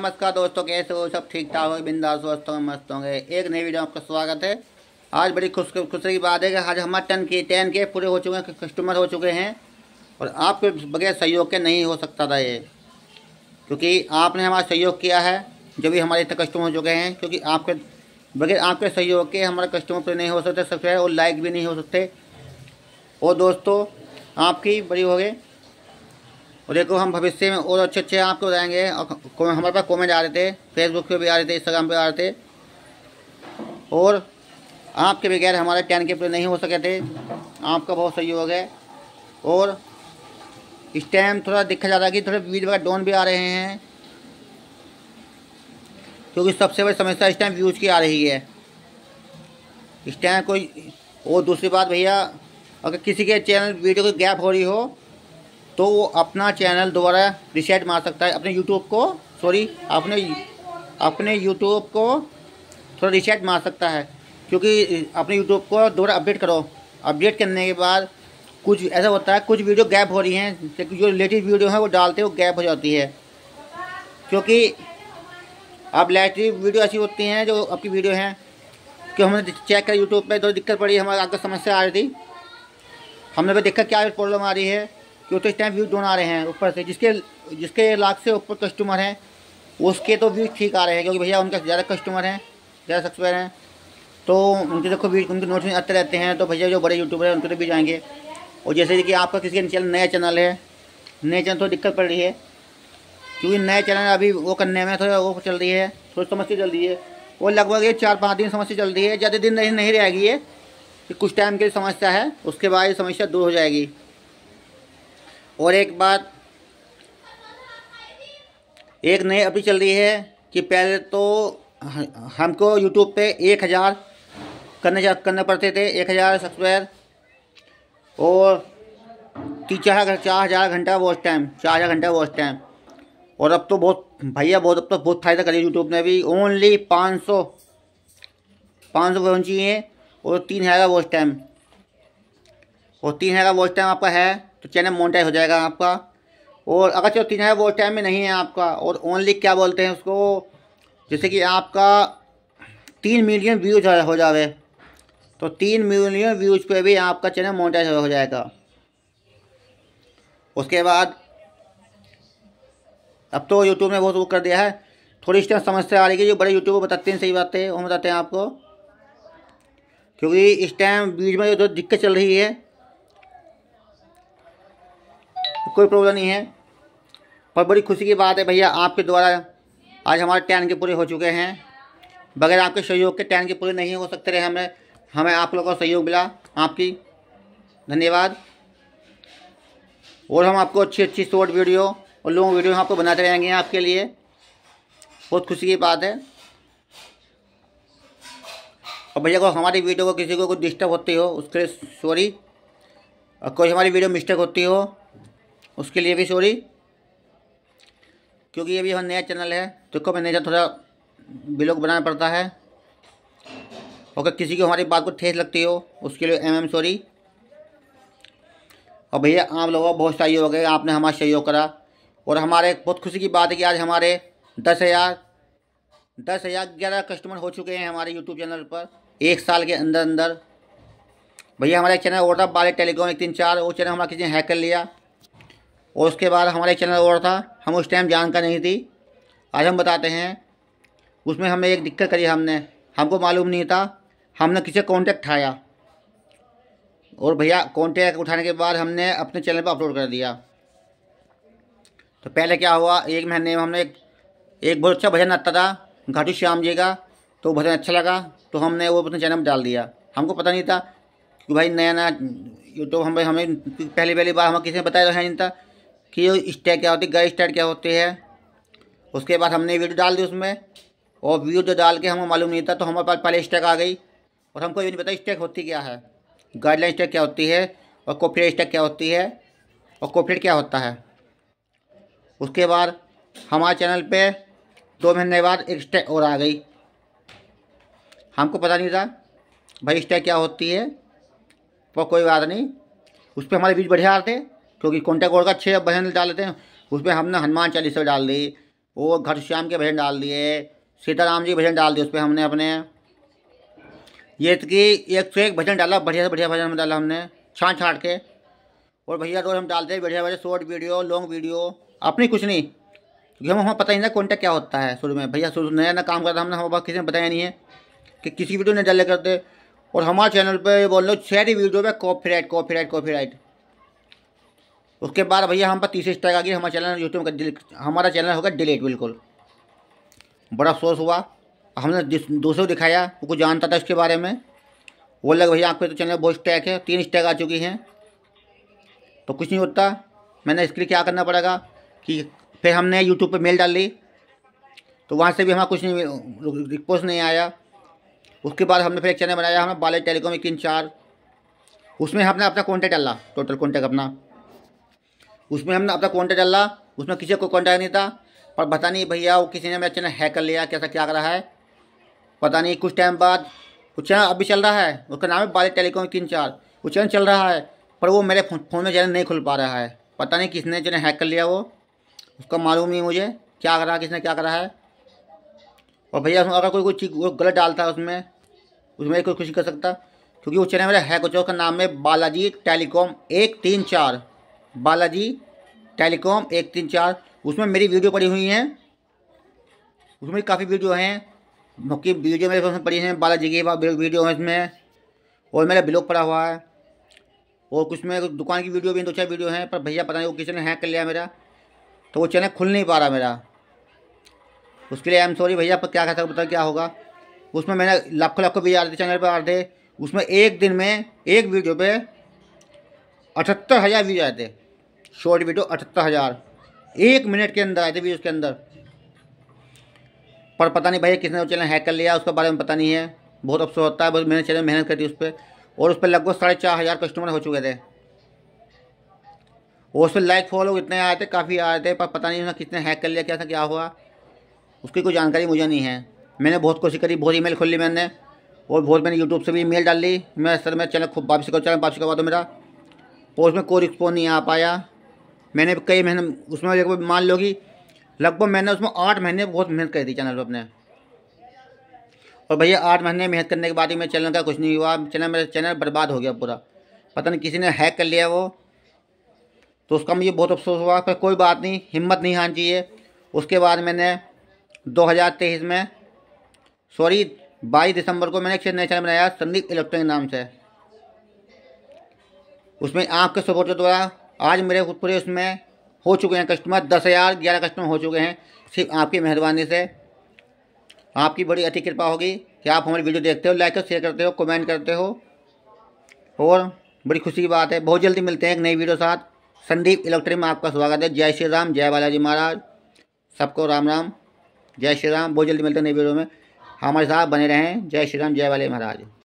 नमस्कार दोस्तों कैसे हो सब ठीक ठाक हो बिंदास स्वस्थ होंगे मस्त होंगे एक नई वीडियो आपका स्वागत है आज बड़ी खुश खुशी की बात है कि आज हमारे टेन के टेन के पूरे हो चुके हैं कस्टमर हो चुके हैं और आपके बगैर सहयोग के नहीं हो सकता था ये क्योंकि आपने हमारा सहयोग किया है जो भी हमारे इतने कस्टमर हो चुके हैं क्योंकि आपके बगैर आपके सहयोग के हमारे कस्टमर पूरे नहीं हो सकते सब्सक्राइब और लाइक भी नहीं हो सकते और दोस्तों आपकी बड़ी हो गई और देखो हम भविष्य में और अच्छे अच्छे आपको बताएंगे और हमारे पास कॉमेंट आ रहे थे फेसबुक पे भी आ रहे थे इंस्टाग्राम पे आ रहे थे और आपके बगैर हमारे टेन के पे नहीं हो सके थे आपका बहुत सहयोग है और इस टाइम थोड़ा देखा जा रहा है कि थोड़े वीडियो वगैरह भी आ रहे हैं क्योंकि सबसे बड़ी समस्या इस टाइम व्यूज की आ रही है इस टाइम कोई और दूसरी बात भैया अगर किसी के चैनल वीडियो की गैप हो रही हो तो वो अपना चैनल दोबारा रिसेट मार सकता है अपने यूट्यूब को सॉरी अपने अपने यूट्यूब को थोड़ा रिसेट मार सकता है क्योंकि अपने यूट्यूब को दोबारा अपडेट करो अपडेट करने के बाद कुछ ऐसा होता है कुछ वीडियो गैप हो रही हैं जो लेटेस्ट वीडियो है वो डालते हो गैप हो जाती है क्योंकि आप लेटेस्ट वीडियो ऐसी होती हैं जो आपकी वीडियो हैं कि हमने चेक करा यूट्यूब पर थोड़ी दिक्कत पड़ी हमारे आपको समस्या आ रही थी हमने भी देखा क्या प्रॉब्लम आ रही है कि तो इस टाइम व्यूज़ दोनों आ रहे हैं ऊपर से जिसके जिसके लाख से ऊपर कस्टमर हैं उसके तो व्यूज़ ठीक आ रहे हैं क्योंकि भैया उनके ज़्यादा कस्टमर हैं ज़्यादा सब्सक्राइबर हैं तो उनके देखो व्यूज उनके में आते रहते हैं तो भैया जो बड़े यूट्यूबर हैं उनके तो भी जाएंगे और जैसे कि आपका किसी का चैनल नया चैनल है नए चैनल तो दिक्कत पड़ रही है क्योंकि नए चैनल अभी वो करने में थोड़ा वो चल रही है थोड़ी समस्या चल रही है वो लगभग ये चार पाँच दिन समस्या चल रही है ज़्यादा दिन नहीं नहीं रहेगी ये कुछ टाइम के लिए समस्या है उसके बाद ये समस्या दूर हो जाएगी और एक बात एक नई अभी चल रही है कि पहले तो हमको यूट्यूब पे एक हज़ार करने जा करने पड़ते थे एक हज़ार सब्सक्राइबर और तीन चार चार हज़ार घंटा वॉच टाइम चार हज़ार घंटा वॉच टाइम और अब तो बहुत भैया बहुत अब तो बहुत फायदा करी यूट्यूब ने भी ओनली पाँच सौ पाँच सौ पहुँची है और तीन हज़ार वॉच टाइम और तीन हज़ार वॉच टाइम आपका है तो चैनल मोनिटाइज हो जाएगा आपका और अगर चलो तीन हज़ार वो टाइम में नहीं है आपका और ओनली क्या बोलते हैं उसको जैसे कि आपका तीन मिलियन व्यूज हो जावे तो तीन मिलियन व्यूज पे भी आपका चैनल मोनिटाइज हो जाएगा उसके बाद अब तो यूट्यूब ने बहुत वो कर दिया है थोड़ी इस टाइम समस्या आ रही है जो बड़े यूट्यूब बताते हैं सही बातें वो बताते हैं आपको क्योंकि इस टाइम बीच में जो दिक्कत चल रही है कोई प्रॉब्लम नहीं है पर बड़ी खुशी की बात है भैया आपके द्वारा आज हमारे टैन के पूरे हो चुके हैं बगैर आपके सहयोग के टैन के पूरे नहीं हो सकते रहे हमें हमें आप लोगों का सहयोग मिला आपकी धन्यवाद और हम आपको अच्छी अच्छी शॉर्ट वीडियो और लॉन्ग वीडियो आपको बनाते रहेंगे आपके लिए बहुत खुशी की बात है और भैया को हमारी वीडियो को किसी को कोई डिस्टर्ब होती हो उसके लिए सॉरी और कोई हमारी वीडियो मिस्टेक होती हो उसके लिए भी सॉरी क्योंकि ये भी हमारा नया चैनल है तो इसको मैनेजर थोड़ा ब्लॉग बनाना पड़ता है अगर किसी को हमारी बात को ठेस लगती हो उसके लिए एम एम सॉरी और भैया आप लोगों का बहुत सहयोग है आपने हमारा सहयोग करा और हमारे बहुत खुशी की बात है कि आज हमारे दस हज़ार दस हज़ार ग्यारह कस्टमर हो चुके हैं हमारे यूट्यूब चैनल पर एक साल के अंदर अंदर भैया हमारा चैनल और था बाले टेलीकॉम एक तीन चार वो चैनल हमारा किसी ने हैक कर लिया और उसके बाद हमारे चैनल और था हम उस टाइम जानकर नहीं थी आज हम बताते हैं उसमें हमें एक दिक्कत करी हमने हमको मालूम नहीं था हमने किसी कॉन्टैक्ट उठाया और भैया कॉन्टैक्ट उठाने के बाद हमने अपने चैनल पर अपलोड कर दिया तो पहले क्या हुआ एक महीने में हमने एक, एक बहुत अच्छा भजन आता था घाटू श्याम जी का तो भजन अच्छा लगा तो हमने वो अपने चैनल पर डाल दिया हमको पता नहीं था कि भाई नया नया यूट्यूब हम हमें पहली पहली बार हमें किसी ने बताया तो है नहीं था कि स्टेट क्या होती है गैस स्टेट क्या होती है उसके बाद हमने वीडियो डाल दी उसमें और वीडियो डाल के हमें मालूम नहीं था तो हमारे पास पहले स्टेक आ गई और हमको ये नहीं पता स्टेक होती क्या है गाइडलाइन स्टेक क्या होती है और कॉपरेट स्टेक क्या होती है और कॉपरेट क्या होता है उसके बाद हमारे चैनल पे दो महीने बाद एक स्टेक और आ गई हमको पता नहीं था भाई स्टेक क्या होती है पर कोई बात नहीं उस पर हमारे बीज बढ़िया आते क्योंकि कॉन्टैक्ट को का छः भजन डाल लेते हैं उसमें हमने हनुमान चालीसा डाल दी वो श्याम के भजन डाल दिए सीताराम जी भजन डाल दिए उस पर हमने अपने ये तो कि एक से एक भजन डाला बढ़िया से बढ़िया भजन में डाला हमने छाँट छाँट के और भैया रोज़ तो हम डालते हैं बढ़िया बढ़िया शॉर्ट वीडियो लॉन्ग वीडियो अपनी कुछ नहीं क्योंकि हमें हमें पता ही ना कॉन्टेक्ट क्या होता है शुरू में भैया शुरू नया नया काम करता हमने हमें किसी ने बताया नहीं है कि किसी वीडियो नहीं डाले करते और हमारे चैनल पर बोल लो छह वीडियो पर copyright copyright copyright उसके बाद भैया हम पर तीसरी स्ट्राइक आ गई हमारा चैनल यूट्यूब का हमारा चैनल होगा डिलीट बिल्कुल बड़ा अफसोस हुआ हमने दूसरों दिखाया वो कुछ जानता था इसके बारे में वो लगे भैया आपके तो चैनल बहुत स्टैक है तीन स्टैक आ चुकी हैं तो कुछ नहीं होता मैंने इसके लिए क्या करना पड़ेगा कि फिर हमने यूट्यूब पर मेल डाल ली तो वहाँ से भी हमारा कुछ नहीं रिक्वेस्ट नहीं आया उसके बाद हमने फिर एक चैनल बनाया हमें बाले टेलीकॉम एक इन चार उसमें हमने अपना कॉन्टैक्ट डाला टोटल कॉन्टैक्ट अपना उसमें हमने अपना कॉन्टैक्ट डाला उसमें किसी को कॉन्टैक्ट नहीं था पर पता नहीं भैया वो किसी ने मेरा चैनल हैक कर लिया कैसा क्या कर रहा है पता नहीं कुछ टाइम बाद वो चैनल अभी चल रहा है उसका नाम है बाली टेलीकॉम तीन चार वो चैनल चल रहा है पर वो मेरे फ़ोन में चैनल नहीं खुल पा रहा है पता नहीं किसने जो हैक कर लिया वो उसका मालूम नहीं मुझे क्या कर रहा है किसने क्या करा है और भैया उसमें अगर कोई कोई चीज गलत डालता है उसमें उसमें कोई कुछ कर सकता क्योंकि वो चैनल मेरा हैक हो चुका उसका नाम है बालाजी टेलीकॉम एक तीन चार बालाजी टेलीकॉम एक तीन चार उसमें मेरी वीडियो पड़ी हुई हैं उसमें काफ़ी वीडियो हैं मुख्य वीडियो मेरे उसमें पड़ी हैं बालाजी की वीडियो है इसमें और मेरा ब्लॉग पड़ा हुआ है और कुछ में दुकान की वीडियो भी दो चार वीडियो हैं पर भैया पता नहीं वो किसी ने हैक कर लिया मेरा तो वो चैनल खुल नहीं पा रहा मेरा उसके लिए आई एम सॉरी भैया पर क्या कहता पता क्या होगा उसमें मैंने लाखों लाखों वीडियो आ रहे चैनल पर आ रहे उसमें एक दिन में एक वीडियो पर अठहत्तर हज़ार व्यूज आए थे शॉर्ट वीडियो अठहत्तर हज़ार एक मिनट के अंदर आए थे व्यूज़ के अंदर पर पता नहीं भाई किसने वो चैनल हैक कर लिया उसके बारे में पता नहीं है बहुत अफसोस होता है बहुत मेहनत चैनल मेहनत करती उस पर और उस पर लगभग साढ़े चार हज़ार कस्टमर हो चुके थे और उस पर लाइक फॉलो इतने आए थे काफ़ी आए थे पर पता नहीं उसने किसने हैक कर लिया क्या था क्या हुआ उसकी कोई जानकारी मुझे नहीं है मैंने बहुत कोशिश करी बहुत ईमेल खोल ली मैंने और बहुत मैंने यूट्यूब से भी ईमेल डाल ली मैं सर मैं चैनल खूब वापसी करो चैनल वापसी करवा दो मेरा और उसमें कोई रिस्पॉन्स नहीं आ पाया मैंने कई महीने उसमें मान लो कि लगभग मैंने उसमें आठ महीने बहुत मेहनत करी थी चैनल पर अपने और भैया आठ महीने मेहनत करने के बाद ही मेरे चैनल का कुछ नहीं हुआ चैनल मेरा चैनल बर्बाद हो गया पूरा पता नहीं किसी ने हैक कर लिया वो तो उसका मुझे बहुत अफसोस हुआ पर कोई बात नहीं हिम्मत नहीं हारनी चाहिए उसके बाद मैंने 2023 में सॉरी 22 दिसंबर को मैंने एक नया चैनल बनाया संदीप इलेक्ट्रॉनिक नाम से उसमें आपके सपोर्ट के द्वारा आज मेरे पूरे उसमें हो चुके हैं कस्टमर दस हज़ार ग्यारह कस्टमर हो चुके हैं सिर्फ आपकी मेहरबानी से आपकी बड़ी अति कृपा होगी कि आप हमारी वीडियो देखते हो लाइक और शेयर करते हो कमेंट करते हो और बड़ी खुशी की बात है बहुत जल्दी मिलते हैं एक नई वीडियो साथ संदीप इलेक्ट्रिक में आपका स्वागत है जय श्री राम जय बालाजी महाराज सबको राम राम जय श्री राम बहुत जल्दी मिलते हैं नई वीडियो में हमारे साथ बने रहें जय श्री राम जय बाले महाराज